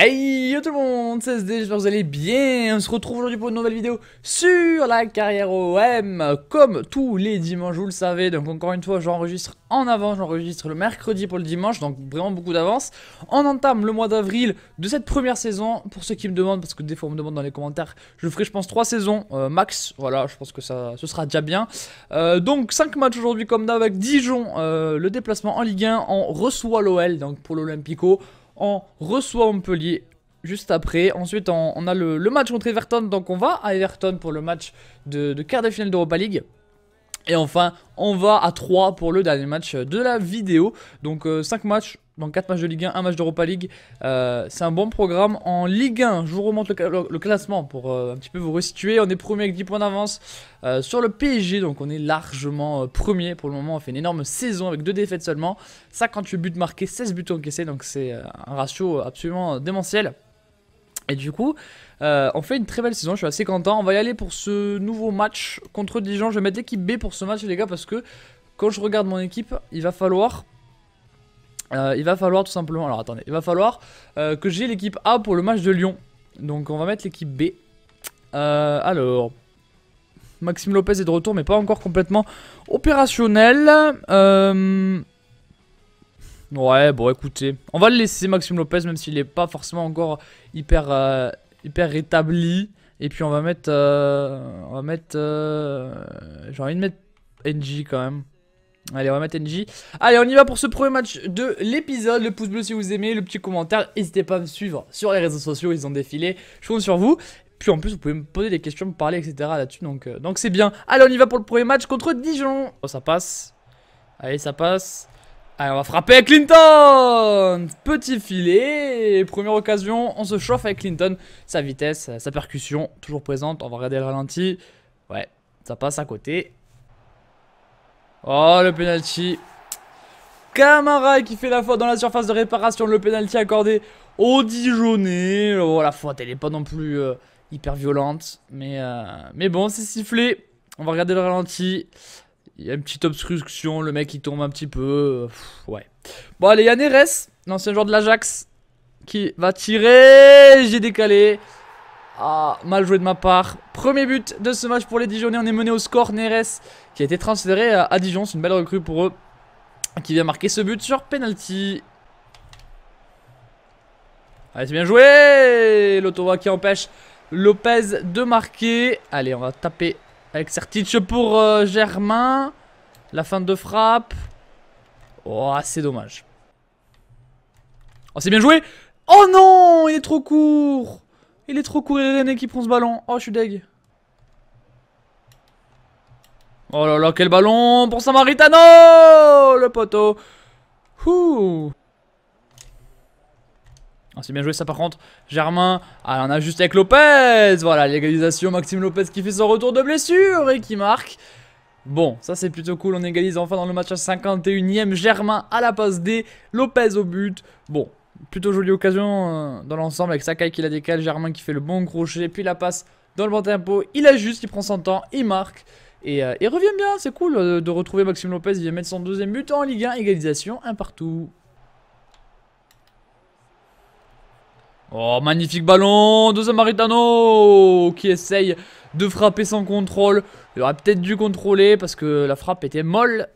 Hey yo tout le monde, c'est SD, j'espère que vous allez bien, on se retrouve aujourd'hui pour une nouvelle vidéo sur la carrière OM Comme tous les dimanches, vous le savez, donc encore une fois j'enregistre en avant, j'enregistre le mercredi pour le dimanche, donc vraiment beaucoup d'avance On entame le mois d'avril de cette première saison, pour ceux qui me demandent, parce que des fois on me demande dans les commentaires Je ferai je pense 3 saisons, euh, max, voilà, je pense que ça, ce sera déjà bien euh, Donc 5 matchs aujourd'hui comme d'hab avec Dijon, euh, le déplacement en Ligue 1, on reçoit l'OL, donc pour l'Olympico on reçoit Montpellier juste après. Ensuite, on, a le, match contre Everton. Donc, on va à Everton pour le match de, de quart de finale d'Europa League. Et enfin, on va à 3 pour le dernier match de la vidéo. Donc 5 euh, matchs, donc 4 matchs de Ligue 1, 1 match d'Europa League. Euh, c'est un bon programme. En Ligue 1, je vous remonte le, classement pour euh, un petit peu vous resituer. On est premier avec 10 points d'avance sur le PSG. Donc on est largement premier pour le moment. On fait une énorme saison avec 2 défaites seulement. 58 buts marqués, 16 buts encaissés. Donc c'est un ratio absolument démentiel. Et du coup, euh, on fait une très belle saison, je suis assez content. On va y aller pour ce nouveau match contre Dijon. Je vais mettre l'équipe B pour ce match, les gars, parce que quand je regarde mon équipe, il va falloir... Euh, il va falloir tout simplement... Alors attendez, il va falloir euh, que j'ai l'équipe A pour le match de Lyon. Donc on va mettre l'équipe B. alors... Maxime Lopez est de retour, mais pas encore complètement opérationnel. Euh... Ouais, bon, écoutez. On va le laisser, Maxime Lopez, même s'il n'est pas forcément encore hyper, euh, hyper rétabli. Et puis, on va mettre... Euh, on va mettre... Euh, j'ai envie de mettre NG, quand même. Allez, on va mettre NG. Allez, on y va pour ce premier match de l'épisode. Le pouce bleu si vous aimez, le petit commentaire. N'hésitez pas à me suivre sur les réseaux sociaux, ils ont défilé. Je compte sur vous. Puis en plus, vous pouvez me poser des questions, me parler, etc. là-dessus. Donc donc c'est bien. Allez, on y va pour le premier match contre Dijon. Oh, ça passe. Allez, ça passe. Allez, on va frapper avec Clinton Petit filet, première occasion, on se chauffe avec Clinton. Sa vitesse, sa percussion, toujours présente. On va regarder le ralenti. Ouais, ça passe à côté. Oh, le penalty. Camara qui fait la faute dans la surface de réparation. Le penalty accordé au Dijonais. Oh, la faute, elle n'est pas non plus euh, hyper violente. Mais, euh, mais bon, c'est sifflé. On va regarder le ralenti. Il y a une petite obstruction, le mec il tombe un petit peu. Euh, ouais. Bon, allez, il y a Neres, l'ancien joueur de l'Ajax, qui va tirer. J'ai décalé. Ah, mal joué de ma part. Premier but de ce match pour les Dijonais. On est mené au score. Neres qui a été transféré à Dijon. C'est une belle recrue pour eux. Qui vient marquer ce but sur penalty. Allez, c'est bien joué. L'Ottawa qui empêche Lopez de marquer. Allez, on va taper avec Sertic pour euh, Germain. La fin de frappe. Oh, c'est dommage. Oh, c'est bien joué. Oh non, il est trop court. Il est trop court et René qui prend ce ballon. Oh, je suis deg. Oh là là, quel ballon pour Samaritano Le poteau. Ouh. Hein, c'est bien joué ça par contre. Germain, ah, on a juste avec Lopez. Voilà, l'égalisation. Maxime Lopez qui fait son retour de blessure et qui marque. Bon, ça c'est plutôt cool, on égalise enfin dans le match à 51ème, Germain à la passe D, Lopez au but. Bon, plutôt jolie occasion euh, dans l'ensemble avec Sakai qui la décale, Germain qui fait le bon crochet, puis la passe dans le bon tempo, il ajuste, il prend son temps, il marque. Et il euh, revient bien, c'est cool euh, de retrouver Maxime Lopez, il vient mettre son deuxième but en Ligue 1, égalisation, un partout. Oh, magnifique ballon de Samaritano qui essaye de frapper sans contrôle. Il aurait peut-être dû contrôler parce que la frappe était molle.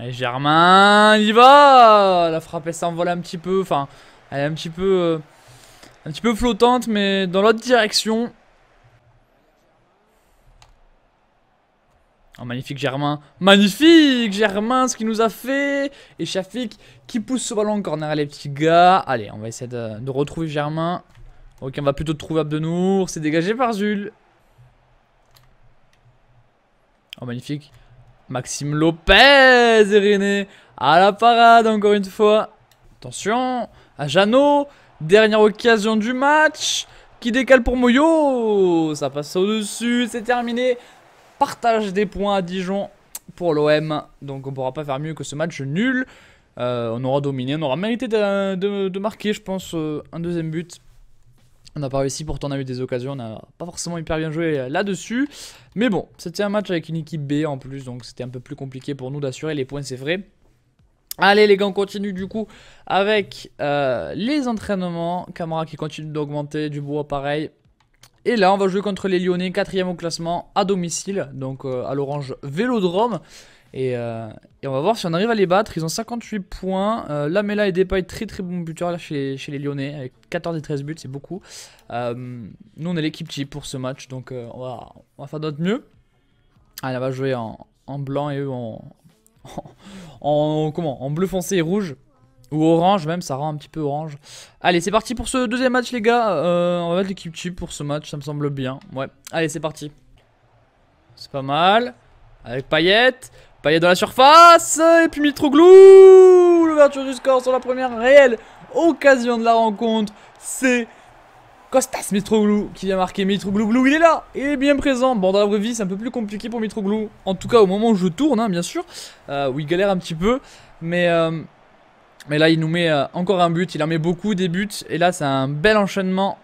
Et Germain, il y va La frappe, s'envole un petit peu. Enfin, elle est un petit peu, euh, un petit peu flottante, mais dans l'autre direction. Oh, magnifique Germain. Magnifique Germain, ce qu'il nous a fait. Et Shafik qui pousse ce ballon en corner, les petits gars. Allez, on va essayer de, retrouver Germain. Ok, on va plutôt trouver Abdenour. C'est dégagé par Zul. Oh, magnifique. Maxime Lopez et René à la parade encore une fois. Attention à Jeannot. Dernière occasion du match qui décale pour Moyo. Ça passe au-dessus, c'est terminé partage des points à Dijon pour l'OM. Donc on ne pourra pas faire mieux que ce match nul. Euh, on aura dominé, on aura mérité de, marquer, je pense, euh, un deuxième but. On n'a pas réussi, pourtant on a eu des occasions, on n'a pas forcément hyper bien joué là-dessus. Mais bon, c'était un match avec une équipe B en plus, donc c'était un peu plus compliqué pour nous d'assurer les points, c'est vrai. Allez les gars, on continue du coup avec euh, les entraînements. Camara qui continue d'augmenter, du Dubois pareil. Et là, on va jouer contre les Lyonnais, 4 quatrième au classement, à domicile, donc euh, à l'Orange Vélodrome. Euh, et, on va voir si on arrive à les battre. Ils ont 58 points. La euh, Lamela et Depay, très très bon buteur chez, les Lyonnais, avec 14 et 13 buts, c'est beaucoup. nous, on est l'équipe type pour ce match, donc on va, faire notre mieux. Allez, on va jouer en, blanc et eux en, comment, en bleu foncé et rouge. Ou orange même, ça rend un petit peu orange. Allez, c'est parti pour ce deuxième match les gars. Euh, on va mettre l'équipe type pour ce match, ça me semble bien. Ouais, allez c'est parti. C'est pas mal. Avec Paillette. Paillette dans la surface. Et puis Mitroglou L'ouverture du score sur la première réelle occasion de la rencontre. C'est Costas Mitroglou qui vient marquer Mitroglou. Il est là, il est bien présent. Bon, dans la c'est un peu plus compliqué pour Mitroglou. En tout cas, au moment où je tourne, hein, bien sûr. Euh, où il galère un petit peu. Mais... Euh, mais là, il nous met euh, encore un but. Il en met beaucoup des buts. Et là, c'est un bel enchaînement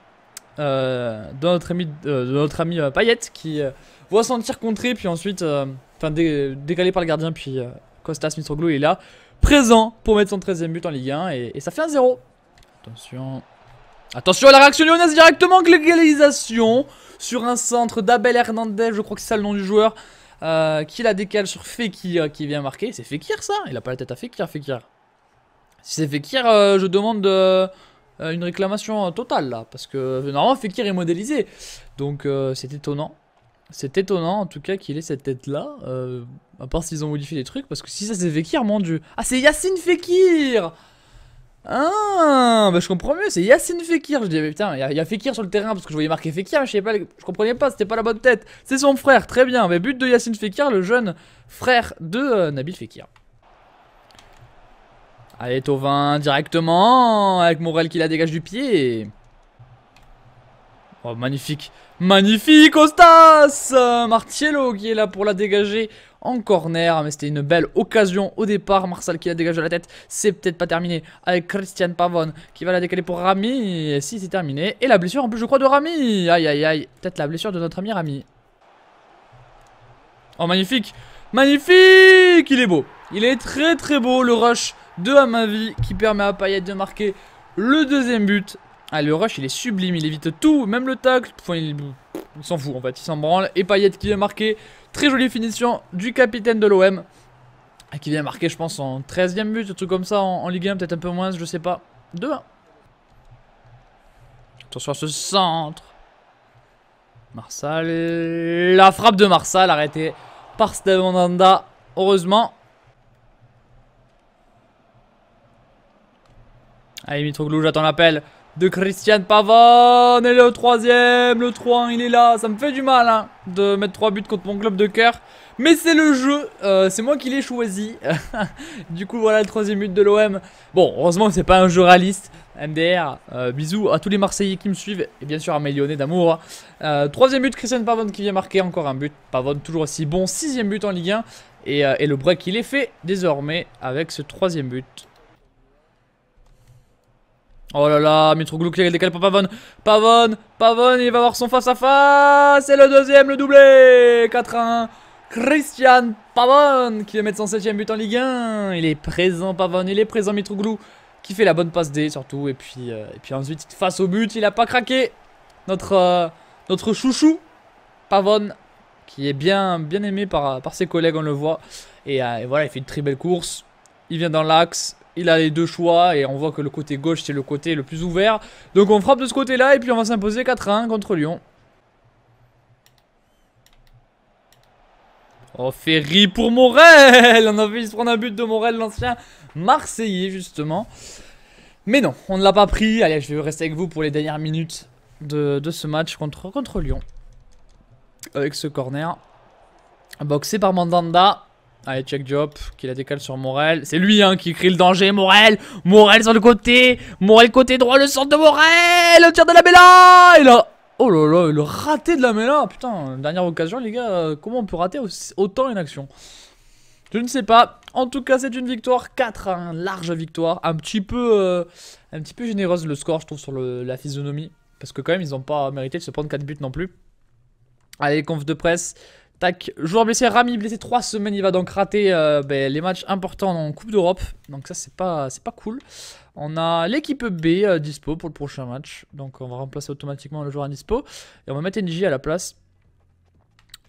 euh, de notre ami, euh, de notre ami Payet qui voit son tir contré. Puis ensuite, enfin, décalé par le gardien. Puis Costas Mitroglou est là, présent pour mettre son 13 e but en Ligue 1. Et, ça fait un 0. Attention. Attention à la réaction lyonnaise directement avec l'égalisation sur un centre d'Abel Hernandez, je crois que c'est ça le nom du joueur, qui la décale sur Fekir qui vient marquer. C'est Fekir ça Il a pas la tête à Fekir, Fekir. Si c'est Fekir, euh, je demande euh, euh, une réclamation totale là. Parce que normalement, Fekir est modélisé. Donc c'est étonnant. C'est étonnant en tout cas qu'il ait cette tête là. à part s'ils ont modifié les trucs. Parce que si ça c'est Fekir, mon dieu. Ah, c'est Yacine Fekir ah, bah je comprends mieux, c'est Yacine Fekir. Je disais, putain, il y, a Fekir sur le terrain parce que je voyais marquer Fekir, je, sais pas, je comprenais pas, c'était pas la bonne tête. C'est son frère, très bien. Mais but de Yacine Fekir, le jeune frère de Nabil Fekir. Allez, Tovin, directement Avec Morel qui la dégage du pied. Oh, magnifique. Magnifique, Ostas Martiello qui est là pour la dégager en corner. Ah, mais c'était une belle occasion au départ. Marsal qui la dégage de la tête. C'est peut-être pas terminé. Avec Christian Pavon qui va la décaler pour Rami. si, c'est terminé. Et la blessure en plus, je crois, de Rami. Aïe, aïe, aïe. Peut-être la blessure de notre ami Rami. Oh, magnifique Magnifique Il est beau. Il est très, très beau, le rush à ma vie qui permet à Payet de marquer le deuxième but. Ah, le rush, il est sublime, il évite tout, même le tacle. il, s'en fout en fait, il s'en branle. Et Payet qui vient marquer. Très jolie finition du capitaine de l'OM. Ah, qui vient marquer, je pense, en 13 but, un truc comme ça en, Ligue 1, peut-être un peu moins, je sais pas. Deux 1 Attention à ce centre. Marsal. La frappe de Marsal arrêtée par Steve Heureusement. Allez, Mitroglou, j'attends l'appel de Christian Pavone. Et le troisième, le 3 il est là. Ça me fait du mal hein, de mettre trois buts contre mon club de cœur. Mais c'est le jeu, euh, c'est moi qui l'ai choisi. du coup, voilà le troisième but de l'OM. Bon, heureusement c'est pas un jeu réaliste. MDR, euh, bisous à tous les Marseillais qui me suivent et bien sûr à mes Lyonnais d'amour. Hein. Euh, troisième but, Christian Pavon qui vient marquer encore un but. Pavon toujours aussi bon, sixième but en Ligue 1 et, et le break il est fait désormais avec ce troisième but. Oh là là, Mitroglou qui qui décale pour Pavone. Pavone, Pavone, il va avoir son face-à-face. C'est le deuxième, le doublé. 4-1. Christian Pavone qui va mettre son septième but en Ligue 1. Il est présent, Pavone. Il est présent, Mitroglou qui fait la bonne passe D surtout. Et puis, euh, et puis ensuite, face au but, il a pas craqué. Notre, euh, notre chouchou, Pavone, qui est bien, bien aimé par, euh, par ses collègues, on le voit. Et, et voilà, il fait une très belle course. Il vient dans l'axe il a les deux choix et on voit que le côté gauche c'est le côté le plus ouvert. Donc on frappe de ce côté-là et puis on va s'imposer 4-1 contre Lyon. Oh, Ferry pour Morel On a vu se prendre un but de Morel, l'ancien Marseillais, justement. Mais non, on ne l'a pas pris. Allez, je vais rester avec vous pour les dernières minutes de, ce match contre, contre Lyon. Avec ce corner. Boxé par Mandanda. Allez, check job, qui la décale sur Morel. C'est lui hein, qui crie le danger, Morel Morel sur le côté Morel côté droit, le centre de Morel Le tir de la mela, Et là, oh là le raté de la mela, Putain, dernière occasion, les gars, euh, comment on peut rater autant une action je ne sais pas. En tout cas, c'est une victoire 4 1 large victoire. Un petit peu, euh, un petit peu généreuse le score, je trouve, sur la physionomie. Parce que quand même, ils n'ont pas mérité de se prendre 4 buts non plus. Allez, conf de presse. Tac, joueur blessé, Rami blessé 3 semaines, il va donc rater euh, ben, les matchs importants en Coupe d'Europe. Donc ça, c'est pas, pas cool. On a l'équipe B euh, dispo pour le prochain match. Donc on va remplacer automatiquement le joueur à dispo. Et on va mettre NJ à la place.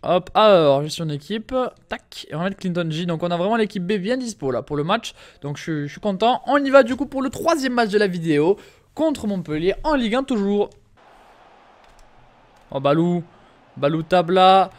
Hop, alors, gestion d'équipe, tac, et on va mettre Clinton J. Donc on a vraiment l'équipe B bien dispo là pour le match. Donc je, suis content. On y va du coup pour le troisième match de la vidéo contre Montpellier en Ligue 1 toujours. Oh Balou, Balou Tabla,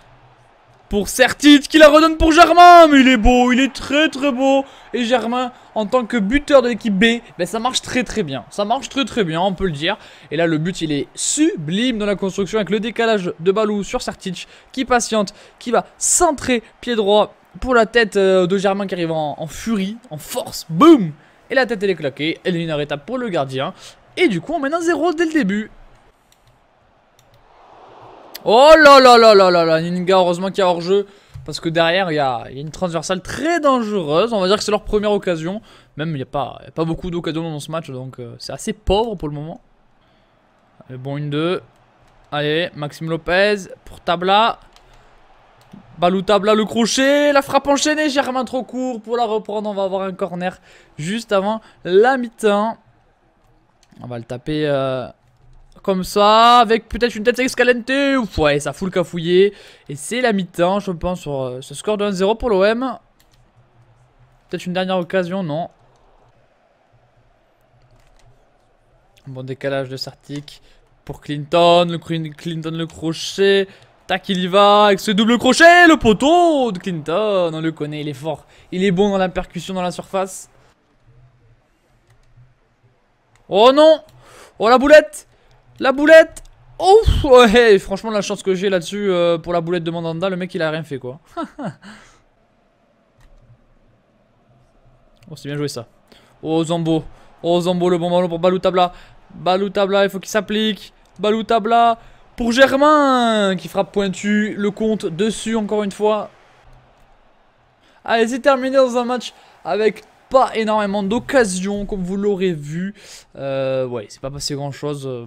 pour Sertic qui la redonne pour Germain. Mais il est beau, il est très très beau. Et Germain, en tant que buteur de l'équipe B, ben, ça marche très très bien. Ça marche très très bien, on peut le dire. Et là, le but, il est sublime dans la construction avec le décalage de Balou sur Sertic qui patiente, qui va centrer pied droit pour la tête euh, de Germain qui arrive en, furie, en force. Boum Et la tête, elle est claquée. Elle est inarrêtable pour le gardien. Et du coup, on met un 0 dès le début. Oh là là là là là là Ninga, heureusement qu'il y a hors-jeu. Parce que derrière, il y, a, une transversale très dangereuse. On va dire que c'est leur première occasion. Même, il n'y a, pas, pas beaucoup d'occasions dans ce match. Donc, euh, c'est assez pauvre pour le moment. bon, une, deux. Allez, Maxime Lopez pour Tabla. Balou Tabla, le crochet. La frappe enchaînée. Germain trop court pour la reprendre. On va avoir un corner juste avant la mi-temps. On va le taper... Euh comme ça, avec peut-être une tête excalente. Ouais, ça fout le cafouillé. Et c'est la mi-temps, je pense, sur euh, ce score de 1-0 pour l'OM. Peut-être une dernière occasion, non. Bon décalage de Sartic pour Clinton. Le Clinton le crochet. Tac, il y va avec ce double crochet. Le poteau de Clinton. On le connaît, il est fort. Il est bon dans la percussion dans la surface. Oh non Oh la boulette la boulette Oh Franchement, la chance que j'ai là-dessus euh, pour la boulette de Mandanda, le mec, il a rien fait, quoi. oh, c'est bien joué, ça. Oh, Zambo. Oh, Zambo, le bon ballon pour Baloutabla. Baloutabla, il faut qu'il s'applique. Baloutabla pour Germain, qui frappe pointu. Le compte dessus, encore une fois. Allez, c'est terminé dans un match avec pas énormément d'occasions, comme vous l'aurez vu. Euh, ouais, c'est pas passé grand-chose. Euh,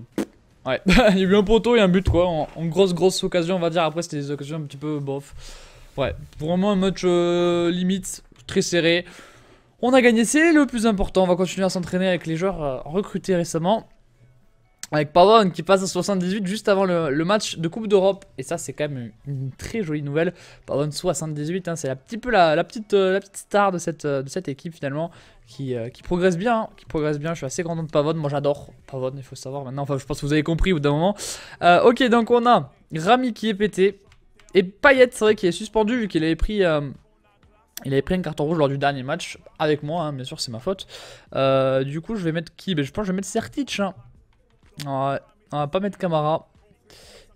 Ouais, il y a eu un poteau et un but quoi, en, grosse grosse occasion on va dire, après c'était des occasions un petit peu bof. Ouais, vraiment un match euh, limite, très serré. On a gagné, c'est le plus important, on va continuer à s'entraîner avec les joueurs euh, recrutés récemment avec Pavon qui passe à 78 juste avant le, match de Coupe d'Europe. Et ça, c'est quand même une, très jolie nouvelle. Pavon hein, 78, c'est la, petit peu la, petite, euh, la petite star de cette, euh, de cette équipe finalement. Qui, euh, qui progresse bien, hein, qui progresse bien. Je suis assez grand content de Pavon. Moi, j'adore Pavon, il faut savoir maintenant. Enfin, je pense que vous avez compris au bout d'un moment. ok, donc on a Rami qui est pété. Et Payet, c'est vrai qu'il est suspendu vu qu'il avait pris... il avait pris un carton rouge lors du dernier match, avec moi, hein, bien sûr, c'est ma faute. du coup, je vais mettre qui ben, Je pense que je vais mettre Sertic. On va, pas mettre Camara.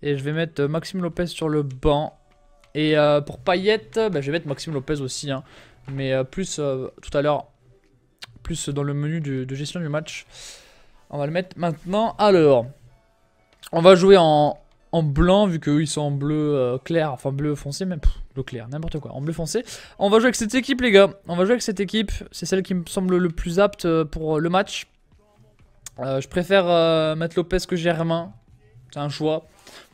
Et je vais mettre euh, Maxime Lopez sur le banc. Et euh, pour Paillette euh, bah, je vais mettre Maxime Lopez aussi. Hein. Mais plus tout à l'heure, plus dans le menu de gestion du match. On va le mettre maintenant. Alors, on va jouer en, en blanc, vu qu'ils ils sont en bleu clair, enfin bleu foncé, même bleu clair, n'importe quoi, en bleu foncé. On va jouer avec cette équipe, les gars. On va jouer avec cette équipe. C'est celle qui me semble le plus apte pour le match. Euh, je préfère euh, mettre Lopez que Germain. C'est un choix.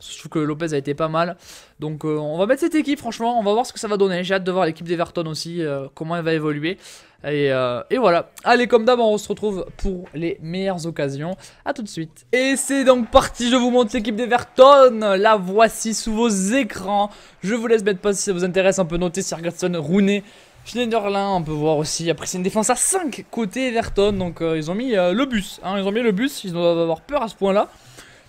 Je trouve que Lopez a été pas mal. Donc euh, on va mettre cette équipe, franchement. On va voir ce que ça va donner. J'ai hâte de voir l'équipe d'Everton aussi, comment elle va évoluer. Et, voilà. Allez, comme d'hab, on se retrouve pour les meilleures occasions. A tout de suite. Et c'est donc parti. Je vous montre l'équipe d'Everton. La voici sous vos écrans. Je vous laisse mettre pas si ça vous intéresse un peu noter Sir Rooney là on peut voir aussi. Après, c'est une défense à 5 côté Everton. Donc, euh, ils ont mis euh, le bus. Hein. ils ont mis le bus. Ils doivent avoir peur à ce point-là.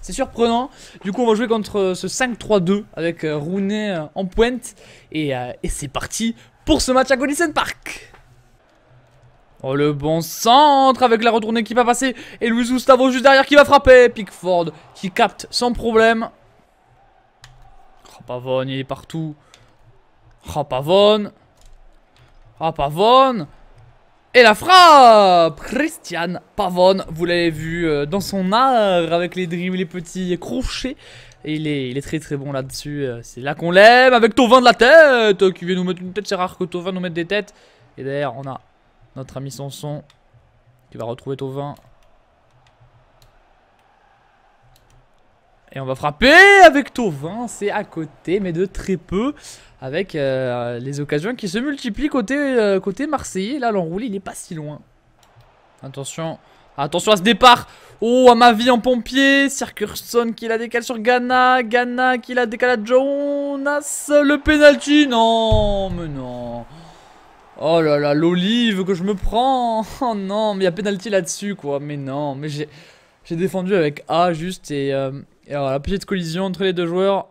C'est surprenant. Du coup, on va jouer contre euh, ce 5-3-2 avec Rooney en pointe. Et, c'est parti pour ce match à Goodison Park. Oh le bon centre avec la retournée qui va passer et Luis Gustavo juste derrière qui va frapper Pickford qui capte sans problème Oh il est partout Oh ah, Pavone Et la frappe Christian Pavone, vous l'avez vu euh, dans son art avec les dribbles, les petits crochets. Et il est, très très bon là-dessus. Euh, c'est là qu'on l'aime avec Tovin de la tête euh, qui vient nous mettre une tête. C'est rare que Tovin nous mette des têtes. Et d'ailleurs, on a notre ami Sanson qui va retrouver Tovin. Et on va frapper avec Tovin, c'est à côté, mais de très peu, avec euh, les occasions qui se multiplient côté, euh, côté marseillais. Là, l'enroulé, il n'est pas si loin. Attention, attention à ce départ Oh, à ma vie en pompier Circurson qui la décale sur Ghana, Ghana qui la décale à Jonas, le penalty Non, mais non Oh là là, l'olive que je me prends Oh non, mais il y a pénalty là-dessus, quoi, mais non, mais j'ai... J'ai défendu avec A juste et... Euh, et alors la petite collision entre les deux joueurs.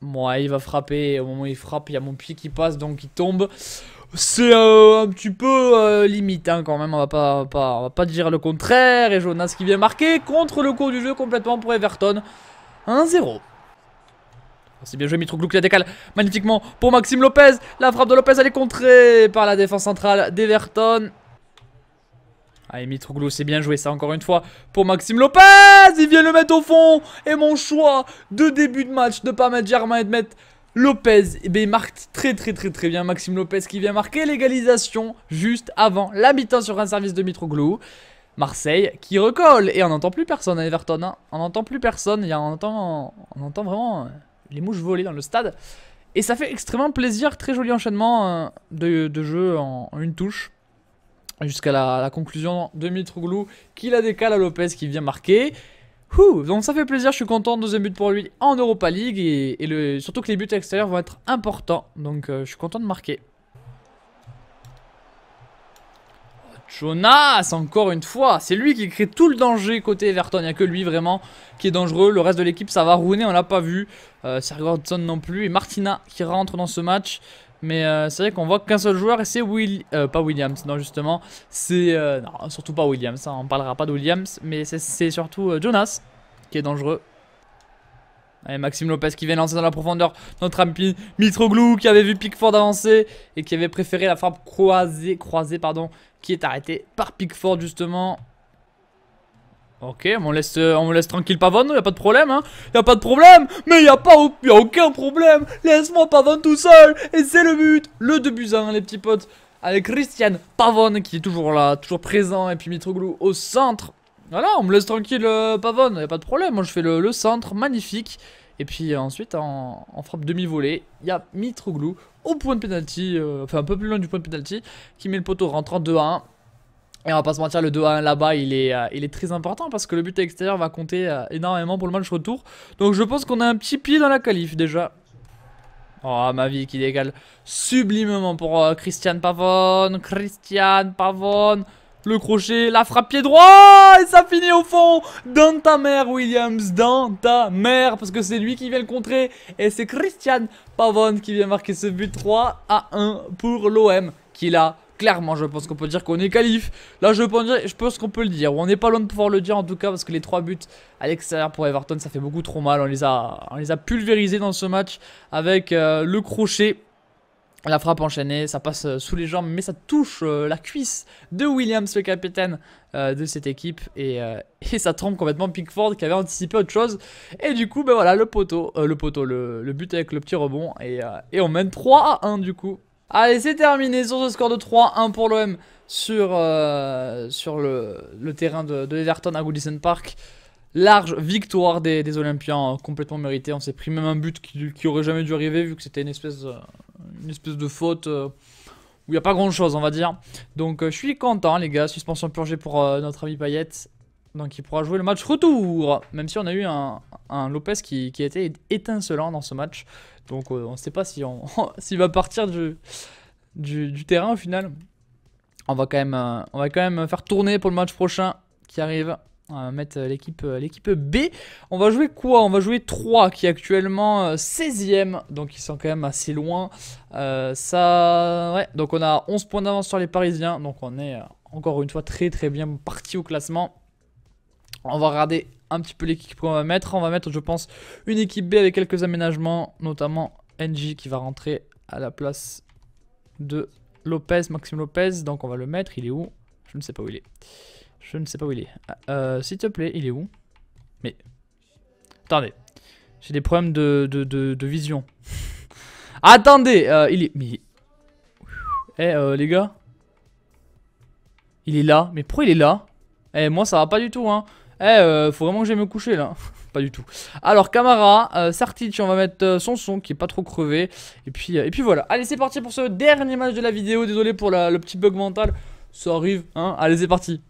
Moi, bon, il va frapper. Au moment où il frappe, il y a mon pied qui passe, donc il tombe. C'est euh, un petit peu euh, limite hein, quand même, on va pas, on va pas dire le contraire. Et Jonas qui vient marquer contre le cours du jeu complètement pour Everton. 1-0. Ah, c'est bien joué Mitroglou qui la décale magnifiquement pour Maxime Lopez. La frappe de Lopez elle est contrée par la défense centrale d'Everton. Allez, ah, Mitroglou, c'est bien joué ça encore une fois pour Maxime Lopez. Il vient le mettre au fond. Et mon choix de début de match de pas mettre Germain et de mettre Lopez. Et eh bien, il marque très très très très bien Maxime Lopez qui vient marquer l'égalisation juste avant l'habitant sur un service de Mitroglou. Marseille qui recolle. Et on n'entend plus personne à hein, Everton. Hein. On n'entend plus personne. on, entend, on entend vraiment euh, les mouches voler dans le stade. Et ça fait extrêmement plaisir. Très joli enchaînement euh, de, jeu en une touche jusqu'à la, conclusion de Mitroglou qui la décale à Lopez qui vient marquer. donc ça fait plaisir, je suis content, de deuxième but pour lui en Europa League et, surtout que les buts extérieurs vont être importants, donc euh, je suis content de marquer. Jonas, encore une fois, c'est lui qui crée tout le danger côté Everton. Il n'y a que lui vraiment qui est dangereux. Le reste de l'équipe, ça va rouiner on l'a pas vu. Euh, non plus. Et Martina qui rentre dans ce match. Mais euh, c'est vrai qu'on voit qu'un seul joueur et c'est Will, euh, pas Williams, non justement, c'est euh, surtout pas Williams, hein, on parlera pas de Williams, mais c'est surtout Jonas qui est dangereux. Allez, Maxime Lopez qui vient lancer dans la profondeur notre ami Mitroglou qui avait vu Pickford avancer et qui avait préféré la frappe croisée, croisée pardon, qui est arrêtée par Pickford justement. Ok, on laisse, euh, laisse tranquille Pavone, y a pas de problème, hein Y a pas de problème, mais y a pas, y a aucun problème. Laisse-moi Pavone tout seul, et c'est le but, le 2 les petits potes. Avec Christian Pavon qui est toujours là, toujours présent, et puis Mitroglou au centre. Voilà, on me laisse tranquille Pavon, euh, Pavone, y a pas de problème. Moi je fais le, centre, magnifique. Et puis euh, ensuite en, frappe demi-volée, il y a Mitroglou au point de penalty, enfin un peu plus loin du point de penalty, qui met le poteau rentrant 2 1. Et on va pas se mentir, le 2-1 là-bas, il, est, euh, il est très important parce que le but extérieur va compter euh, énormément pour le match retour. Donc je pense qu'on a un petit pied dans la qualif déjà. Oh, ma vie qui dégale sublimement pour euh, Christian Pavone. Christian Pavone. Le crochet, la frappe pied droit Et ça finit au fond Dans ta mère, Williams Dans ta mère Parce que c'est lui qui vient le contrer Et c'est Christian Pavone qui vient marquer ce but 3 à 1 pour l'OM Qui l'a Clairement, je pense qu'on peut dire qu'on est qualif. Là, je pense, qu'on peut le dire. on n'est pas loin de pouvoir le dire en tout cas, parce que les 3 buts à l'extérieur pour Everton, ça fait beaucoup trop mal. On les a, on les a pulvérisés dans ce match avec euh, le crochet. La frappe enchaînée, ça passe euh, sous les jambes, mais ça touche euh, la cuisse de Williams, le capitaine de cette équipe. Et, ça trompe complètement Pickford qui avait anticipé autre chose. Et du coup, ben voilà, le poteau, le poteau, but avec le petit rebond. Et, et on mène 3 à 1 du coup. Allez, c'est terminé sur ce score de 3-1 pour l'OM sur, euh, sur le, terrain de, Everton à Goodison Park. Large victoire des, des Olympiens, euh, complètement méritée. On s'est pris même un but qui, aurait jamais dû arriver, vu que c'était une espèce, euh, une espèce de faute où il n'y a pas grand chose, on va dire. Donc je suis content, les gars. Suspension purgée pour notre ami Payette. Donc il pourra jouer le match retour. Même si on a eu un, Lopez qui, qui, été étincelant dans ce match. Donc euh, on ne sait pas s'il va partir du, du, terrain au final. On va, quand même, euh, on va quand même faire tourner pour le match prochain qui arrive. On va mettre l'équipe B. On va jouer quoi On va jouer 3 qui est actuellement 16ème. Euh, Donc ils sont quand même assez loin. ça... Donc on a 11 points d'avance sur les Parisiens. Donc on est encore une fois très très bien parti au classement. On va regarder un petit peu l'équipe qu'on va mettre. On va mettre, je pense, une équipe B avec quelques aménagements, notamment NJ qui va rentrer à la place de Lopez, Maxime Lopez. Donc on va le mettre. Il est où Je ne sais pas où il est. Je ne sais pas où il est. Euh, s'il te plaît, il est où Mais... Attendez. J'ai des problèmes de, vision. Attendez euh, Il est... Mais... Eh, euh, les gars Il est là. Mais pourquoi il est là Eh, moi, ça va pas du tout, hein. Eh, euh, faut vraiment que j'aille me coucher là. pas du tout. Alors, Camara, euh, on va mettre euh, son son qui est pas trop crevé. Et puis, euh, et puis voilà. Allez, c'est parti pour ce dernier match de la vidéo. Désolé pour le petit bug mental. Ça arrive, hein. Allez, c'est parti.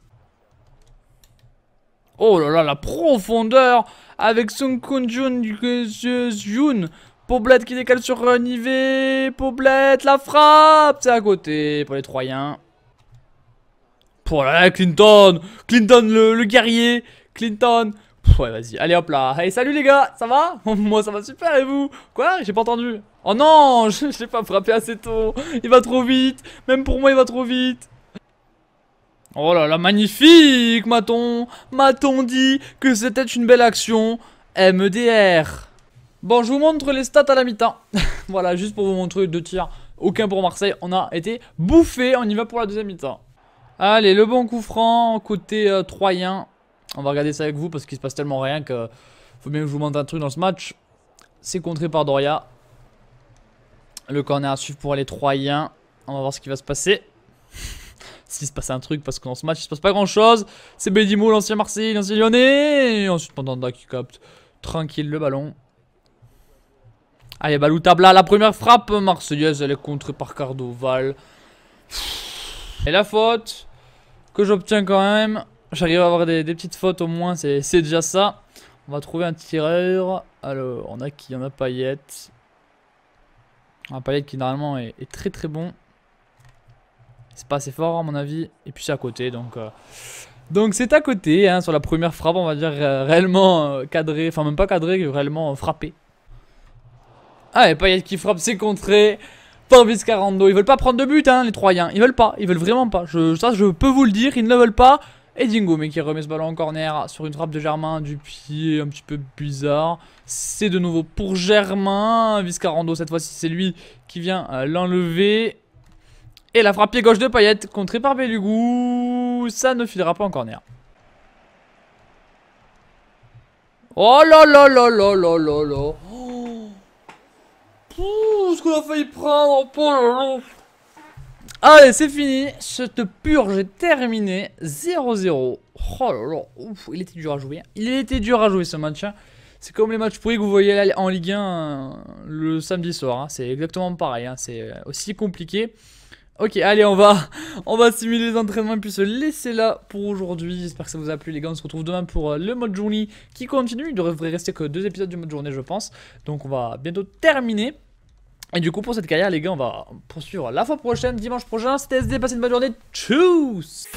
Oh là là, la profondeur avec Sung Kun Jun, Jun. Poblette qui décale sur Nivet. Poblet, la frappe. C'est à côté pour les Troyens. Pour la Clinton Clinton le guerrier Clinton. ouais, vas-y, allez hop là. salut les gars, ça va Moi, ça va super et vous Quoi J'ai pas entendu. Oh non, je, pas frappé assez tôt. Il va trop vite. Même pour moi, il va trop vite. Oh là là, magnifique, ma t dit que c'était une belle action MDR. Bon, je vous montre les stats à la mi-temps. voilà, juste pour vous montrer deux tirs. Aucun pour Marseille. On a été bouffé. On y va pour la deuxième mi-temps. Allez, le bon coup franc côté euh, Troyen. On va regarder ça avec vous parce qu'il se passe tellement rien que faut bien que je vous montre un truc dans ce match. C'est contré par Doria. Le corner à suivre pour les Troyens. On va voir ce qui va se passer. S'il se passe un truc, parce que dans ce match, il se passe pas grand chose. C'est Bédimo, l'ancien Marseille, l'ancien Lyonnais. Et ensuite Mandanda qui capte tranquille le ballon. Allez, Balou Tabla, la première frappe marseillaise, elle est contrée par Cardoval. Et la faute que j'obtiens quand même J'arrive à avoir des, petites fautes au moins, c'est déjà ça. On va trouver un tireur. Alors, on a qui On a Payette. Un ah, Payette qui normalement est, très très bon. C'est pas assez fort à mon avis. Et puis c'est à côté, donc... Euh, donc c'est à côté, hein, sur la première frappe, on va dire réellement euh, cadré. Enfin, même pas cadré, réellement euh, frappé. Ah, et qui frappe, c'est contré. Par Carando Ils veulent pas prendre de but, hein, les Troyens. Ils veulent pas. Ils veulent vraiment pas. Je, ça, je peux vous le dire. Ils ne le veulent pas. Et Dingo, mais qui remet ce ballon en corner sur une frappe de Germain du pied un petit peu bizarre. C'est de nouveau pour Germain. Viscarando, cette fois-ci, c'est lui qui vient euh, l'enlever. Et la frappe pied gauche de Payette, contrée par Belugou. Ça ne filera pas en corner. Oh là là là là là là là. Oh. Pouh, ce qu'on a failli prendre. Oh Allez, c'est fini. Cette purge est terminée. 0-0. Oh là là. il était dur à jouer. Hein. Il était dur à jouer ce match. Hein. C'est comme les matchs pourri que vous voyez en Ligue 1 euh, le samedi soir. Hein. C'est exactement pareil. C'est euh, aussi compliqué. Ok, allez, on va, on va simuler les entraînements et puis se laisser là pour aujourd'hui. J'espère que ça vous a plu, les gars. On se retrouve demain pour euh, le mode journée qui continue. Il devrait rester que deux épisodes du mode journée, je pense. Donc, on va bientôt terminer. Et du coup, pour cette carrière, les gars, on va poursuivre la fois prochaine, dimanche prochain. C'était SD, passez une bonne journée. Tchuss